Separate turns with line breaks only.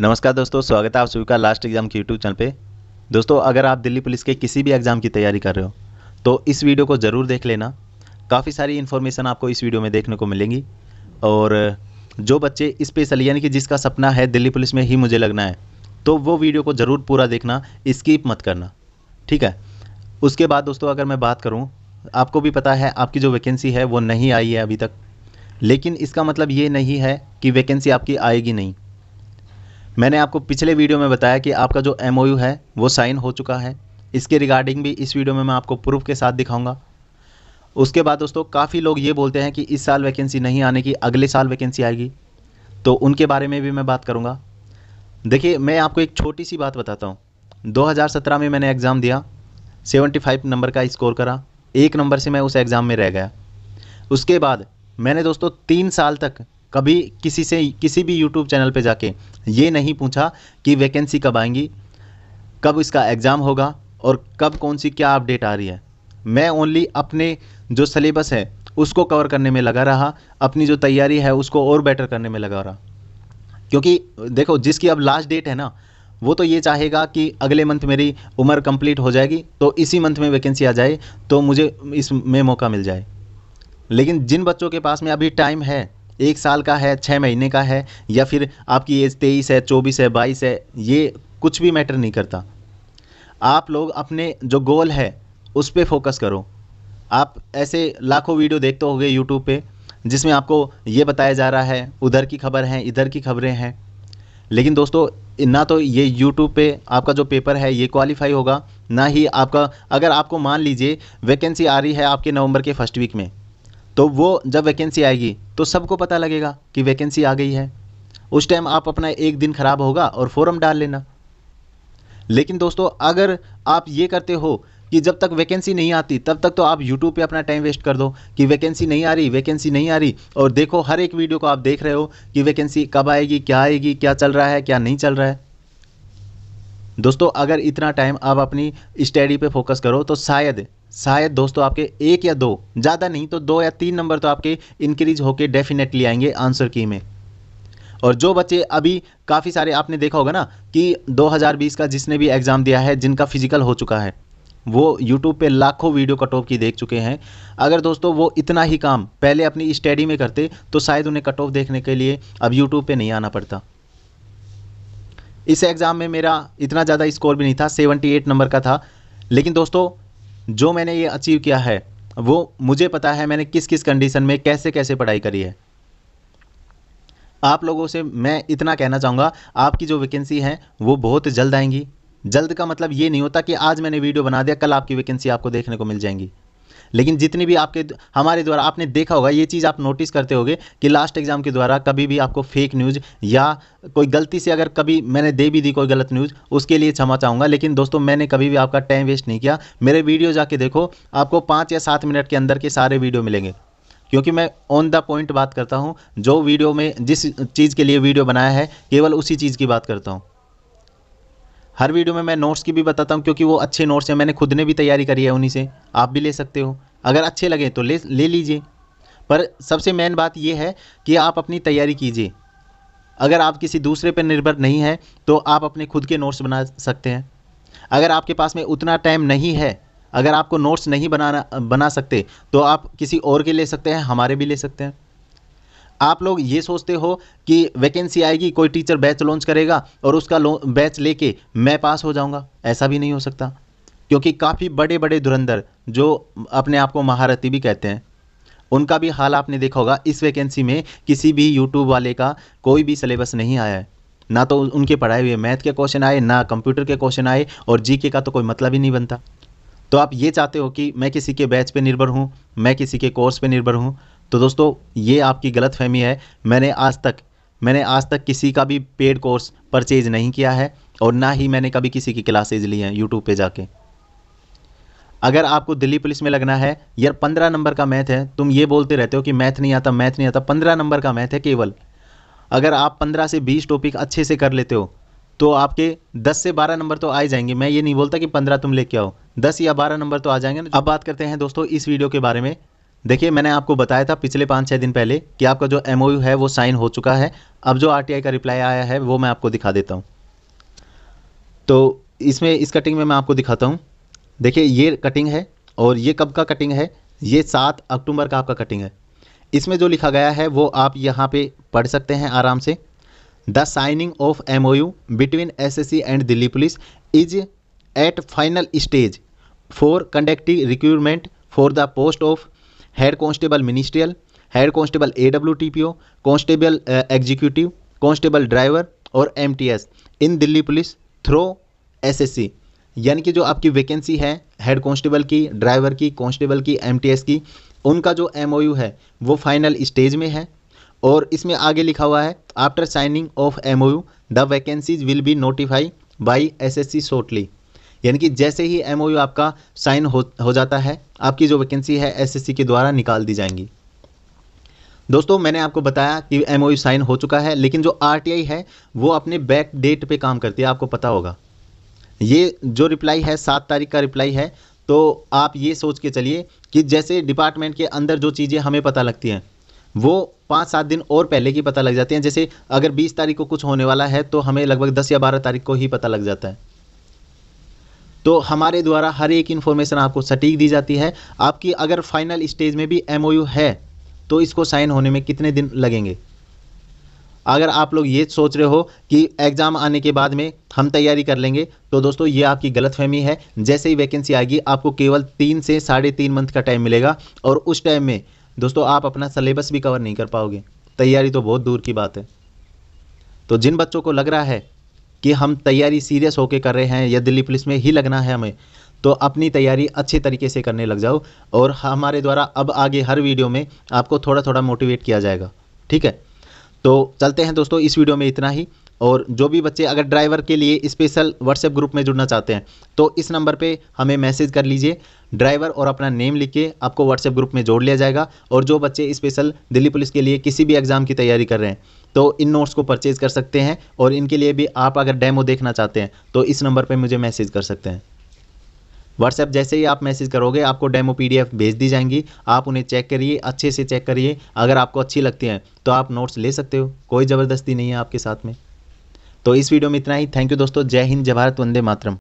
नमस्कार दोस्तों स्वागत है आप सभी का लास्ट एग्जाम के यूट्यूब चैनल पे दोस्तों अगर आप दिल्ली पुलिस के किसी भी एग्ज़ाम की तैयारी कर रहे हो तो इस वीडियो को ज़रूर देख लेना काफ़ी सारी इन्फॉर्मेशन आपको इस वीडियो में देखने को मिलेंगी और जो बच्चे स्पेशल यानी कि जिसका सपना है दिल्ली पुलिस में ही मुझे लगना है तो वो वीडियो को ज़रूर पूरा देखना स्कीप मत करना ठीक है उसके बाद दोस्तों अगर मैं बात करूँ आपको भी पता है आपकी जो वैकेंसी है वो नहीं आई है अभी तक लेकिन इसका मतलब ये नहीं है कि वैकेंसी आपकी आएगी नहीं मैंने आपको पिछले वीडियो में बताया कि आपका जो एम है वो साइन हो चुका है इसके रिगार्डिंग भी इस वीडियो में मैं आपको प्रूफ के साथ दिखाऊंगा उसके बाद दोस्तों काफ़ी लोग ये बोलते हैं कि इस साल वैकेंसी नहीं आने की अगले साल वैकेंसी आएगी तो उनके बारे में भी मैं बात करूँगा देखिए मैं आपको एक छोटी सी बात बताता हूँ दो में मैंने एग्ज़ाम दिया सेवेंटी नंबर का स्कोर करा एक नंबर से मैं उस एग्ज़ाम में रह गया उसके बाद मैंने दोस्तों तीन साल तक कभी किसी से किसी भी यूट्यूब चैनल पर जाके ये नहीं पूछा कि वैकेंसी कब आएंगी कब इसका एग्ज़ाम होगा और कब कौन सी क्या अपडेट आ रही है मैं ओनली अपने जो सलेबस है उसको कवर करने में लगा रहा अपनी जो तैयारी है उसको और बेटर करने में लगा रहा क्योंकि देखो जिसकी अब लास्ट डेट है ना वो तो ये चाहेगा कि अगले मंथ मेरी उम्र कंप्लीट हो जाएगी तो इसी मंथ में वैकेंसी आ जाए तो मुझे इसमें मौका मिल जाए लेकिन जिन बच्चों के पास में अभी टाइम है एक साल का है छः महीने का है या फिर आपकी एज तेईस है चौबीस है बाईस है ये कुछ भी मैटर नहीं करता आप लोग अपने जो गोल है उस पर फोकस करो आप ऐसे लाखों वीडियो देखते हो गए यूट्यूब पर जिसमें आपको ये बताया जा रहा है उधर की खबर है इधर की खबरें हैं लेकिन दोस्तों ना तो ये यूट्यूब पे आपका जो पेपर है ये क्वालिफाई होगा ना ही आपका अगर आपको मान लीजिए वैकेंसी आ रही है आपके नवंबर के फर्स्ट वीक में तो वो जब वैकेंसी आएगी तो सबको पता लगेगा कि वैकेंसी आ गई है उस टाइम आप अपना एक दिन खराब होगा और फॉरम डाल लेना लेकिन दोस्तों अगर आप ये करते हो कि जब तक वैकेंसी नहीं आती तब तक तो आप यूट्यूब पे अपना टाइम वेस्ट कर दो कि वैकेंसी नहीं आ रही वैकेंसी नहीं आ रही और देखो हर एक वीडियो को आप देख रहे हो कि वैकेंसी कब आएगी क्या आएगी क्या चल रहा है क्या नहीं चल रहा है दोस्तों अगर इतना टाइम आप अपनी स्टडी पे फोकस करो तो शायद शायद दोस्तों आपके एक या दो ज़्यादा नहीं तो दो या तीन नंबर तो आपके इंक्रीज होकर डेफिनेटली आएंगे आंसर की में और जो बच्चे अभी काफ़ी सारे आपने देखा होगा ना कि 2020 का जिसने भी एग्ज़ाम दिया है जिनका फिजिकल हो चुका है वो यूट्यूब पे लाखों वीडियो कट ऑफ की देख चुके हैं अगर दोस्तों वो इतना ही काम पहले अपनी स्टडी में करते तो शायद उन्हें कट ऑफ देखने के लिए अब यूट्यूब पे नहीं आना पड़ता इस एग्ज़ाम में मेरा इतना ज़्यादा स्कोर भी नहीं था 78 नंबर का था लेकिन दोस्तों जो मैंने ये अचीव किया है वो मुझे पता है मैंने किस किस कंडीशन में कैसे कैसे पढ़ाई करी है आप लोगों से मैं इतना कहना चाहूँगा आपकी जो वैकेंसी है वो बहुत जल्द आएंगी जल्द का मतलब ये नहीं होता कि आज मैंने वीडियो बना दिया कल आपकी वैकेंसी आपको देखने को मिल जाएंगी लेकिन जितनी भी आपके हमारे द्वारा आपने देखा होगा ये चीज़ आप नोटिस करते होगे कि लास्ट एग्जाम के द्वारा कभी भी आपको फेक न्यूज़ या कोई गलती से अगर कभी मैंने दे भी दी कोई गलत न्यूज़ उसके लिए क्षमा चाहूँगा लेकिन दोस्तों मैंने कभी भी आपका टाइम वेस्ट नहीं किया मेरे वीडियो जाके देखो आपको पाँच या सात मिनट के अंदर के सारे वीडियो मिलेंगे क्योंकि मैं ऑन द पॉइंट बात करता हूँ जो वीडियो में जिस चीज़ के लिए वीडियो बनाया है केवल उसी चीज़ की बात करता हूँ हर वीडियो में मैं नोट्स की भी बताता हूँ क्योंकि वो अच्छे नोट्स हैं मैंने खुद ने भी तैयारी करी है उन्हीं से आप भी ले सकते हो अगर अच्छे लगे तो ले ले लीजिए पर सबसे मेन बात यह है कि आप अपनी तैयारी कीजिए अगर आप किसी दूसरे पर निर्भर नहीं है तो आप अपने खुद के नोट्स बना सकते हैं अगर आपके पास में उतना टाइम नहीं है अगर आपको नोट्स नहीं बनाना बना सकते तो आप किसी और के ले सकते हैं हमारे भी ले सकते हैं आप लोग ये सोचते हो कि वैकेंसी आएगी कोई टीचर बैच लॉन्च करेगा और उसका बैच लेके मैं पास हो जाऊंगा ऐसा भी नहीं हो सकता क्योंकि काफ़ी बड़े बड़े धुरंधर जो अपने आप को महारथी भी कहते हैं उनका भी हाल आपने देखा होगा इस वैकेंसी में किसी भी यूट्यूब वाले का कोई भी सिलेबस नहीं आया है ना तो उनके पढ़ाए हुए मैथ के क्वेश्चन आए ना कंप्यूटर के क्वेश्चन आए और जीके का तो कोई मतलब ही नहीं बनता तो आप ये चाहते हो कि मैं किसी के बैच पे निर्भर हूँ मैं किसी के कोर्स पे निर्भर हूँ तो दोस्तों ये आपकी गलत फहमी है मैंने आज तक मैंने आज तक किसी का भी पेड कोर्स परचेज नहीं किया है और ना ही मैंने कभी किसी की क्लासेज ली हैं यूट्यूब पे जाके अगर आपको दिल्ली पुलिस में लगना है यार पंद्रह नंबर का मैथ है तुम ये बोलते रहते हो कि मैथ नहीं आता मैथ नहीं आता पंद्रह नंबर का मैथ है केवल अगर आप पंद्रह से बीस टॉपिक अच्छे से कर लेते हो तो आपके दस से बारह नंबर तो आ जाएंगे मैं ये नहीं बोलता कि पंद्रह तुम लेके आओ दस या बारह नंबर तो आ जाएंगे अब बात करते हैं दोस्तों इस वीडियो के बारे में देखिए मैंने आपको बताया था पिछले पाँच छः दिन पहले कि आपका जो एम है वो साइन हो चुका है अब जो आर का रिप्लाई आया है वो मैं आपको दिखा देता हूँ तो इसमें इस कटिंग में मैं आपको दिखाता हूँ देखिए ये कटिंग है और ये कब का कटिंग है ये सात अक्टूबर का आपका कटिंग है इसमें जो लिखा गया है वो आप यहाँ पे पढ़ सकते हैं आराम से the signing off M O U between S S C and Delhi police is at final stage for conducting recruitment for the post of head constable ministerial head constable A W T P O constable executive constable driver और M T S in Delhi police through S S C यानी कि जो आपकी vacancy है head constable की driver की constable की M T S की उनका जो एम ओ यू है वो फाइनल स्टेज में है और इसमें आगे लिखा हुआ है after signing off M O U the vacancies will be notified by S S C shortly यानी कि जैसे ही एम ओ यू आपका साइन हो हो जाता है आपकी जो वैकेंसी है एस के द्वारा निकाल दी जाएंगी दोस्तों मैंने आपको बताया कि एम साइन हो चुका है लेकिन जो आर है वो अपने बैक डेट पे काम करती है आपको पता होगा ये जो रिप्लाई है सात तारीख का रिप्लाई है तो आप ये सोच के चलिए कि जैसे डिपार्टमेंट के अंदर जो चीज़ें हमें पता लगती हैं वो पाँच सात दिन और पहले की पता लग जाती हैं जैसे अगर बीस तारीख को कुछ होने वाला है तो हमें लगभग दस या बारह तारीख को ही पता लग जाता है तो हमारे द्वारा हर एक इन्फॉर्मेशन आपको सटीक दी जाती है आपकी अगर फाइनल स्टेज में भी एम है तो इसको साइन होने में कितने दिन लगेंगे अगर आप लोग ये सोच रहे हो कि एग्ज़ाम आने के बाद में हम तैयारी कर लेंगे तो दोस्तों ये आपकी गलतफहमी है जैसे ही वैकेंसी आएगी आपको केवल तीन से साढ़े तीन मंथ का टाइम मिलेगा और उस टाइम में दोस्तों आप अपना सलेबस भी कवर नहीं कर पाओगे तैयारी तो बहुत दूर की बात है तो जिन बच्चों को लग रहा है कि हम तैयारी सीरियस होकर कर रहे हैं या दिल्ली पुलिस में ही लगना है हमें तो अपनी तैयारी अच्छे तरीके से करने लग जाओ और हमारे द्वारा अब आगे हर वीडियो में आपको थोड़ा थोड़ा मोटिवेट किया जाएगा ठीक है तो चलते हैं दोस्तों इस वीडियो में इतना ही और जो भी बच्चे अगर ड्राइवर के लिए स्पेशल व्हाट्सएप ग्रुप में जुड़ना चाहते हैं तो इस नंबर पे हमें मैसेज कर लीजिए ड्राइवर और अपना नेम लिख के आपको व्हाट्सएप ग्रुप में जोड़ लिया जाएगा और जो बच्चे स्पेशल दिल्ली पुलिस के लिए किसी भी एग्ज़ाम की तैयारी कर रहे हैं तो इन नोट्स को परचेज़ कर सकते हैं और इनके लिए भी आप अगर डेमो देखना चाहते हैं तो इस नंबर पर मुझे मैसेज कर सकते हैं व्हाट्सएप जैसे ही आप मैसेज करोगे आपको डेमो पीडीएफ भेज दी जाएंगी आप उन्हें चेक करिए अच्छे से चेक करिए अगर आपको अच्छी लगती हैं तो आप नोट्स ले सकते हो कोई ज़बरदस्ती नहीं है आपके साथ में तो इस वीडियो में इतना ही थैंक यू दोस्तों जय हिंद जय भारत वंदे मातरम